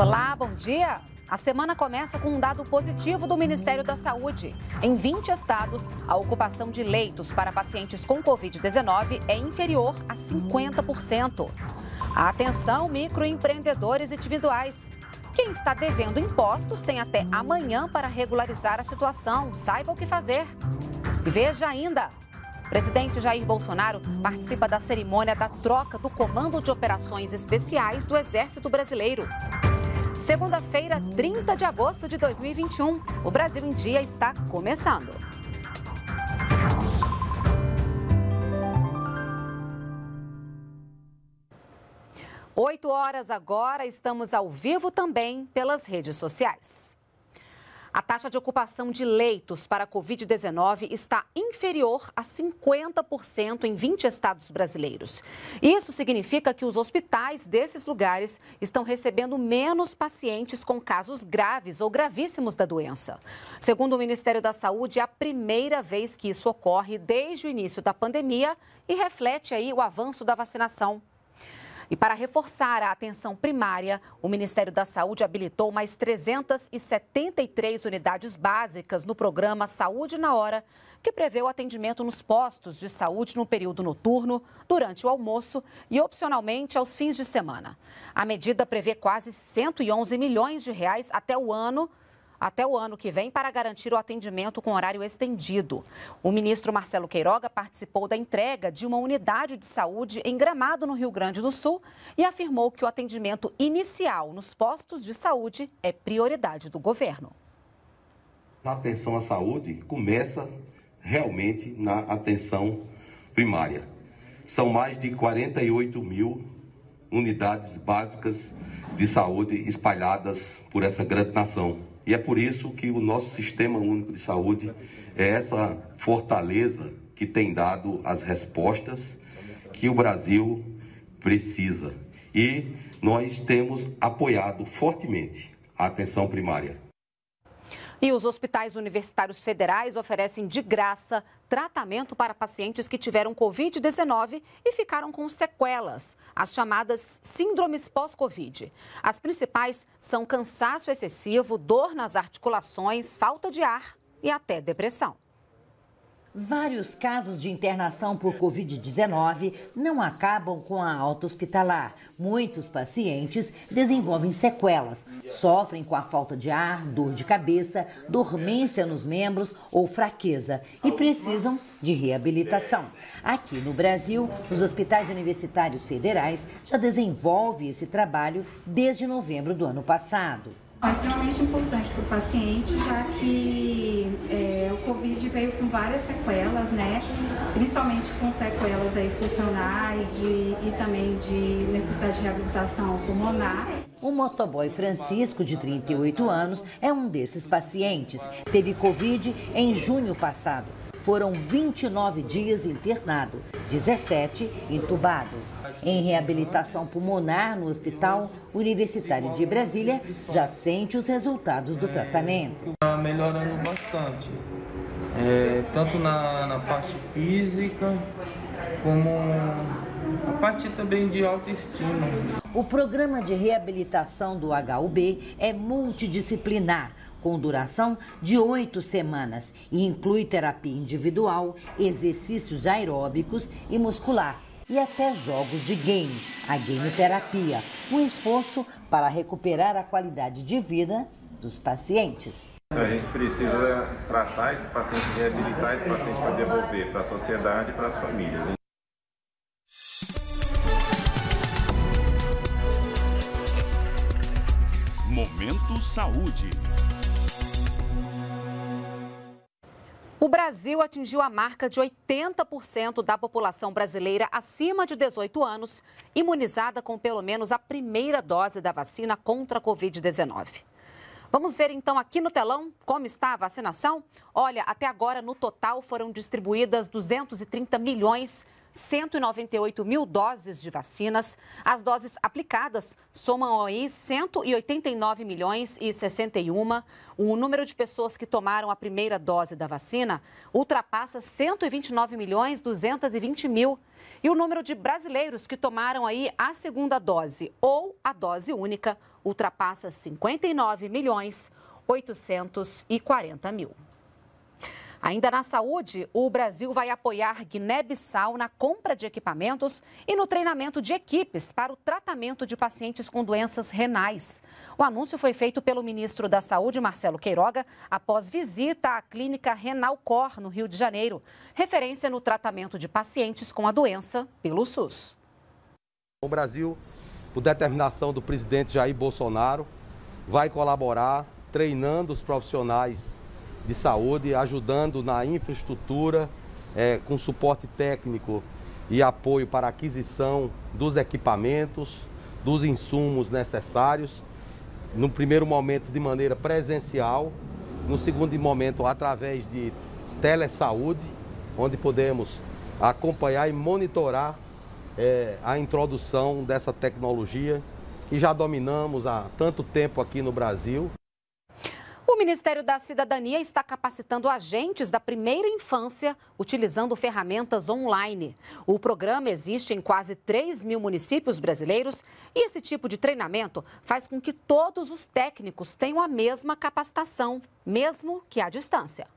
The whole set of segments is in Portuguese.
Olá, bom dia. A semana começa com um dado positivo do Ministério da Saúde. Em 20 estados, a ocupação de leitos para pacientes com Covid-19 é inferior a 50%. Atenção, microempreendedores individuais. Quem está devendo impostos tem até amanhã para regularizar a situação. Saiba o que fazer. E veja ainda. Presidente Jair Bolsonaro participa da cerimônia da troca do Comando de Operações Especiais do Exército Brasileiro. Segunda-feira, 30 de agosto de 2021. O Brasil em Dia está começando. Oito horas agora, estamos ao vivo também pelas redes sociais. A taxa de ocupação de leitos para a Covid-19 está inferior a 50% em 20 estados brasileiros. Isso significa que os hospitais desses lugares estão recebendo menos pacientes com casos graves ou gravíssimos da doença. Segundo o Ministério da Saúde, é a primeira vez que isso ocorre desde o início da pandemia e reflete aí o avanço da vacinação. E para reforçar a atenção primária, o Ministério da Saúde habilitou mais 373 unidades básicas no programa Saúde na Hora, que prevê o atendimento nos postos de saúde no período noturno, durante o almoço e opcionalmente aos fins de semana. A medida prevê quase 111 milhões de reais até o ano até o ano que vem para garantir o atendimento com horário estendido. O ministro Marcelo Queiroga participou da entrega de uma unidade de saúde em Gramado, no Rio Grande do Sul, e afirmou que o atendimento inicial nos postos de saúde é prioridade do governo. A atenção à saúde começa realmente na atenção primária. São mais de 48 mil unidades básicas de saúde espalhadas por essa grande nação. E é por isso que o nosso Sistema Único de Saúde é essa fortaleza que tem dado as respostas que o Brasil precisa. E nós temos apoiado fortemente a atenção primária. E os hospitais universitários federais oferecem de graça tratamento para pacientes que tiveram Covid-19 e ficaram com sequelas, as chamadas síndromes pós-Covid. As principais são cansaço excessivo, dor nas articulações, falta de ar e até depressão. Vários casos de internação por Covid-19 não acabam com a alta hospitalar. Muitos pacientes desenvolvem sequelas, sofrem com a falta de ar, dor de cabeça, dormência nos membros ou fraqueza e precisam de reabilitação. Aqui no Brasil, os hospitais universitários federais já desenvolvem esse trabalho desde novembro do ano passado. É extremamente importante para o paciente, já que é, o Covid veio com várias sequelas, né? Principalmente com sequelas aí funcionais de, e também de necessidade de reabilitação pulmonar. O motoboy Francisco, de 38 anos, é um desses pacientes. Teve Covid em junho passado. Foram 29 dias internado, 17 entubado. Em reabilitação pulmonar no Hospital Universitário de Brasília, já sente os resultados do tratamento. Está melhorando bastante, é, tanto na, na parte física como a parte também de autoestima. O programa de reabilitação do HUB é multidisciplinar, com duração de oito semanas e inclui terapia individual, exercícios aeróbicos e muscular e até jogos de game, a gameterapia, um esforço para recuperar a qualidade de vida dos pacientes. Então, a gente precisa tratar esse paciente, reabilitar esse paciente para devolver para a sociedade e para as famílias. Momento Saúde. O Brasil atingiu a marca de 80% da população brasileira acima de 18 anos imunizada com pelo menos a primeira dose da vacina contra a Covid-19. Vamos ver então aqui no telão como está a vacinação? Olha, até agora no total foram distribuídas 230 milhões de 198 mil doses de vacinas. As doses aplicadas somam aí 189 milhões e 61. O número de pessoas que tomaram a primeira dose da vacina ultrapassa 129 milhões 220 mil. E o número de brasileiros que tomaram aí a segunda dose ou a dose única ultrapassa 59 milhões 840 mil. Ainda na saúde, o Brasil vai apoiar Guiné-Bissau na compra de equipamentos e no treinamento de equipes para o tratamento de pacientes com doenças renais. O anúncio foi feito pelo ministro da Saúde, Marcelo Queiroga, após visita à clínica Renal Cor, no Rio de Janeiro, referência no tratamento de pacientes com a doença pelo SUS. O Brasil, por determinação do presidente Jair Bolsonaro, vai colaborar treinando os profissionais de saúde, ajudando na infraestrutura, é, com suporte técnico e apoio para aquisição dos equipamentos, dos insumos necessários, no primeiro momento de maneira presencial, no segundo momento através de telesaúde, onde podemos acompanhar e monitorar é, a introdução dessa tecnologia que já dominamos há tanto tempo aqui no Brasil. Ministério da Cidadania está capacitando agentes da primeira infância utilizando ferramentas online. O programa existe em quase 3 mil municípios brasileiros e esse tipo de treinamento faz com que todos os técnicos tenham a mesma capacitação, mesmo que à distância.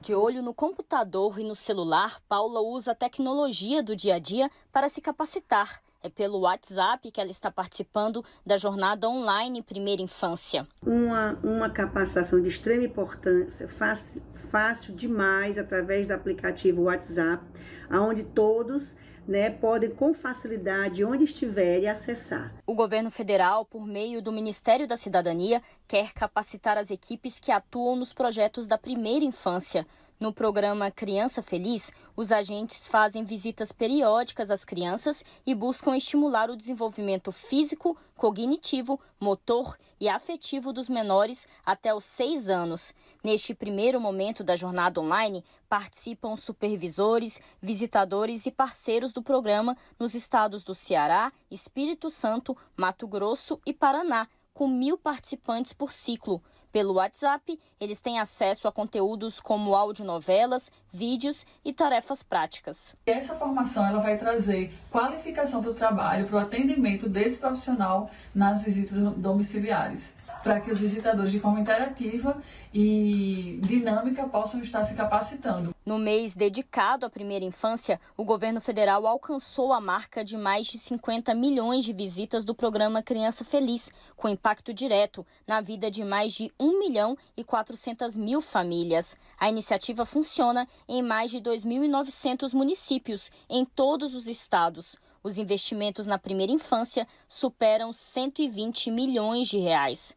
De olho no computador e no celular, Paula usa a tecnologia do dia a dia para se capacitar. É pelo WhatsApp que ela está participando da jornada online Primeira Infância. Uma, uma capacitação de extrema importância, fácil, fácil demais através do aplicativo WhatsApp, onde todos né, podem com facilidade, onde estiverem, acessar. O governo federal, por meio do Ministério da Cidadania, quer capacitar as equipes que atuam nos projetos da primeira infância. No programa Criança Feliz, os agentes fazem visitas periódicas às crianças e buscam estimular o desenvolvimento físico, cognitivo, motor e afetivo dos menores até os seis anos. Neste primeiro momento da jornada online, participam supervisores, visitadores e parceiros do programa nos estados do Ceará, Espírito Santo, Mato Grosso e Paraná com mil participantes por ciclo. Pelo WhatsApp, eles têm acesso a conteúdos como audionovelas, vídeos e tarefas práticas. Essa formação ela vai trazer qualificação para o trabalho, para o atendimento desse profissional nas visitas domiciliares para que os visitadores, de forma interativa e dinâmica, possam estar se capacitando. No mês dedicado à primeira infância, o governo federal alcançou a marca de mais de 50 milhões de visitas do programa Criança Feliz, com impacto direto na vida de mais de 1 milhão e 400 mil famílias. A iniciativa funciona em mais de 2.900 municípios em todos os estados. Os investimentos na primeira infância superam 120 milhões de reais.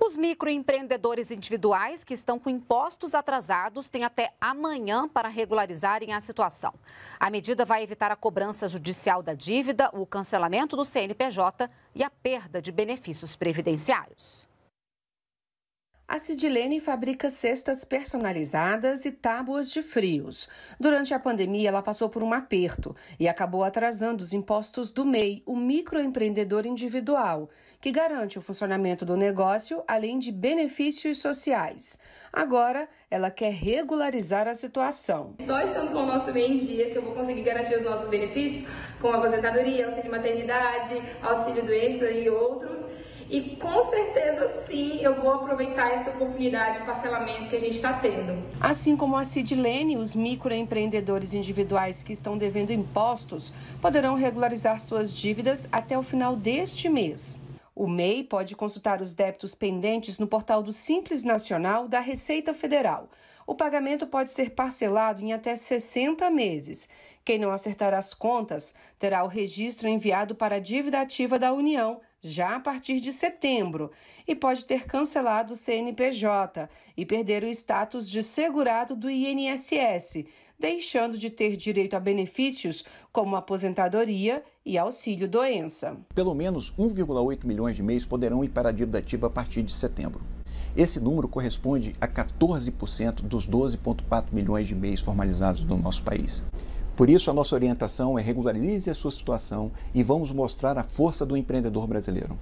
Os microempreendedores individuais que estão com impostos atrasados têm até amanhã para regularizarem a situação. A medida vai evitar a cobrança judicial da dívida, o cancelamento do CNPJ e a perda de benefícios previdenciários. A Sidilene fabrica cestas personalizadas e tábuas de frios. Durante a pandemia, ela passou por um aperto e acabou atrasando os impostos do MEI, o microempreendedor individual, que garante o funcionamento do negócio, além de benefícios sociais. Agora, ela quer regularizar a situação. Só estando com o nosso MEI em dia que eu vou conseguir garantir os nossos benefícios, como aposentadoria, auxílio maternidade, auxílio doença e outros e com certeza sim, eu vou aproveitar essa oportunidade de parcelamento que a gente está tendo. Assim como a Sidlene, os microempreendedores individuais que estão devendo impostos poderão regularizar suas dívidas até o final deste mês. O MEI pode consultar os débitos pendentes no portal do Simples Nacional da Receita Federal. O pagamento pode ser parcelado em até 60 meses. Quem não acertar as contas terá o registro enviado para a dívida ativa da União já a partir de setembro e pode ter cancelado o CNPJ e perder o status de segurado do INSS, deixando de ter direito a benefícios como aposentadoria e auxílio doença. Pelo menos 1,8 milhões de MEIs poderão ir para a dívida ativa a partir de setembro. Esse número corresponde a 14% dos 12,4 milhões de MEIs formalizados no nosso país. Por isso, a nossa orientação é regularize a sua situação e vamos mostrar a força do empreendedor brasileiro.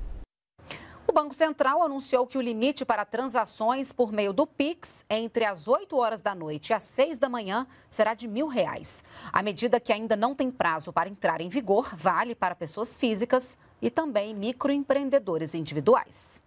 O Banco Central anunciou que o limite para transações por meio do Pix entre as 8 horas da noite e as 6 da manhã será de mil reais. A medida que ainda não tem prazo para entrar em vigor vale para pessoas físicas e também microempreendedores individuais.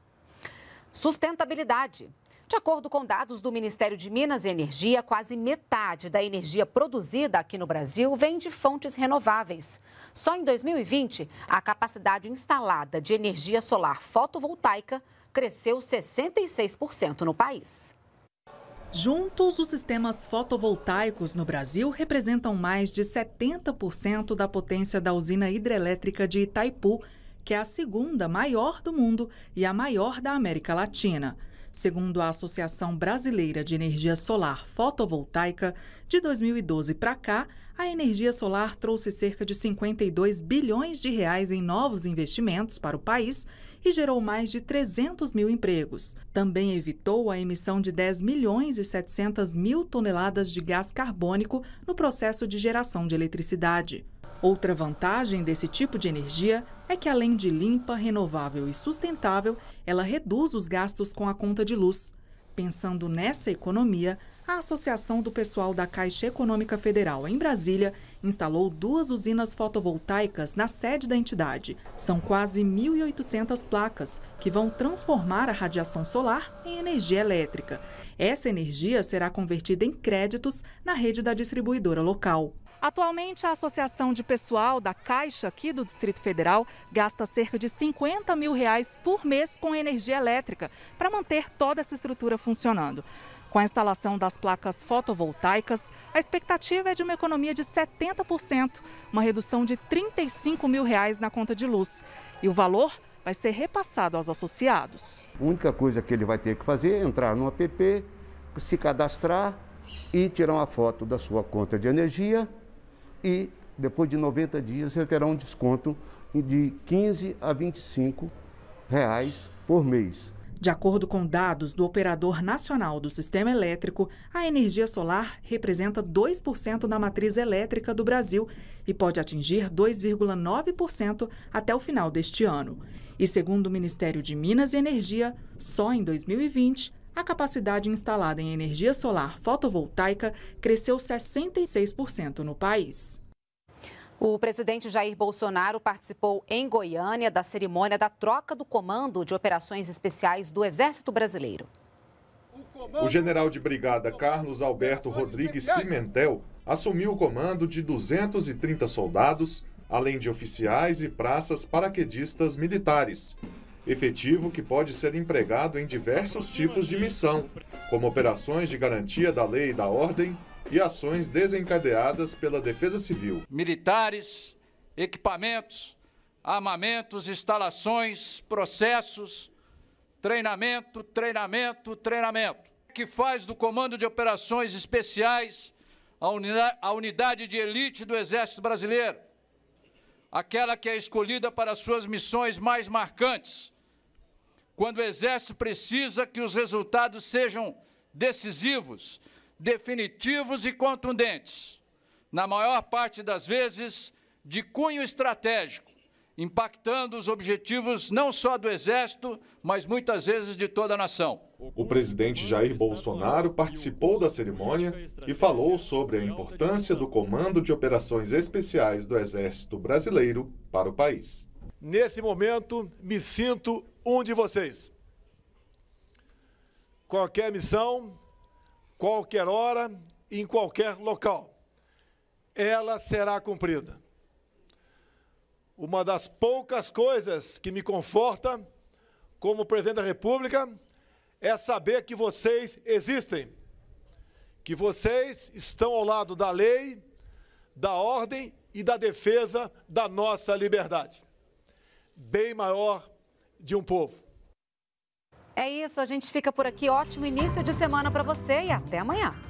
Sustentabilidade. De acordo com dados do Ministério de Minas e Energia, quase metade da energia produzida aqui no Brasil vem de fontes renováveis. Só em 2020, a capacidade instalada de energia solar fotovoltaica cresceu 66% no país. Juntos, os sistemas fotovoltaicos no Brasil representam mais de 70% da potência da usina hidrelétrica de Itaipu, que é a segunda maior do mundo e a maior da América Latina. Segundo a Associação Brasileira de Energia Solar Fotovoltaica, de 2012 para cá, a energia solar trouxe cerca de 52 bilhões de reais em novos investimentos para o país e gerou mais de 300 mil empregos. Também evitou a emissão de 10 milhões e 700 mil toneladas de gás carbônico no processo de geração de eletricidade. Outra vantagem desse tipo de energia é que, além de limpa, renovável e sustentável, ela reduz os gastos com a conta de luz. Pensando nessa economia, a Associação do Pessoal da Caixa Econômica Federal em Brasília instalou duas usinas fotovoltaicas na sede da entidade. São quase 1.800 placas que vão transformar a radiação solar em energia elétrica. Essa energia será convertida em créditos na rede da distribuidora local. Atualmente, a Associação de Pessoal da Caixa aqui do Distrito Federal gasta cerca de 50 mil reais por mês com energia elétrica para manter toda essa estrutura funcionando. Com a instalação das placas fotovoltaicas, a expectativa é de uma economia de 70%, uma redução de 35 mil reais na conta de luz. E o valor vai ser repassado aos associados. A única coisa que ele vai ter que fazer é entrar no app, se cadastrar e tirar uma foto da sua conta de energia e depois de 90 dias ele terá um desconto de 15 a 25 reais por mês. De acordo com dados do Operador Nacional do Sistema Elétrico, a energia solar representa 2% da matriz elétrica do Brasil e pode atingir 2,9% até o final deste ano. E segundo o Ministério de Minas e Energia, só em 2020 a capacidade instalada em energia solar fotovoltaica cresceu 66% no país. O presidente Jair Bolsonaro participou em Goiânia da cerimônia da troca do comando de operações especiais do Exército Brasileiro. O general de brigada Carlos Alberto Rodrigues Pimentel assumiu o comando de 230 soldados, além de oficiais e praças paraquedistas militares efetivo que pode ser empregado em diversos tipos de missão, como operações de garantia da lei e da ordem e ações desencadeadas pela Defesa Civil. Militares, equipamentos, armamentos, instalações, processos, treinamento, treinamento, treinamento. Que faz do Comando de Operações Especiais a unidade de elite do Exército Brasileiro aquela que é escolhida para suas missões mais marcantes, quando o Exército precisa que os resultados sejam decisivos, definitivos e contundentes, na maior parte das vezes de cunho estratégico, impactando os objetivos não só do Exército, mas muitas vezes de toda a nação. O presidente Jair Bolsonaro participou da cerimônia e falou sobre a importância do comando de operações especiais do Exército Brasileiro para o país. Nesse momento, me sinto um de vocês. Qualquer missão, qualquer hora, em qualquer local, ela será cumprida. Uma das poucas coisas que me conforta como presidente da República é saber que vocês existem, que vocês estão ao lado da lei, da ordem e da defesa da nossa liberdade, bem maior de um povo. É isso, a gente fica por aqui. Ótimo início de semana para você e até amanhã.